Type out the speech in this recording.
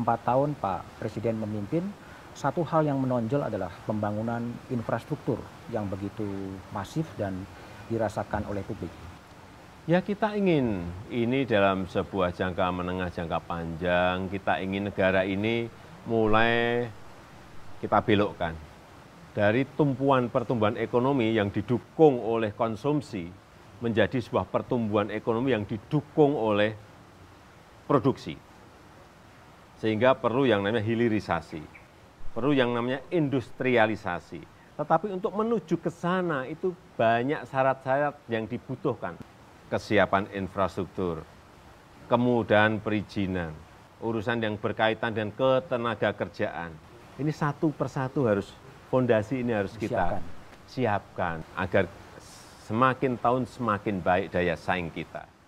empat tahun Pak Presiden memimpin, satu hal yang menonjol adalah pembangunan infrastruktur yang begitu masif dan dirasakan oleh publik. Ya kita ingin ini dalam sebuah jangka menengah, jangka panjang, kita ingin negara ini mulai kita belokkan. Dari tumpuan pertumbuhan ekonomi yang didukung oleh konsumsi menjadi sebuah pertumbuhan ekonomi yang didukung oleh produksi. Sehingga perlu yang namanya hilirisasi, perlu yang namanya industrialisasi. Tetapi untuk menuju ke sana itu banyak syarat-syarat yang dibutuhkan. Kesiapan infrastruktur, kemudahan perizinan, urusan yang berkaitan dengan ketenaga kerjaan. Ini satu persatu harus, fondasi ini harus kita siapkan, siapkan agar semakin tahun semakin baik daya saing kita.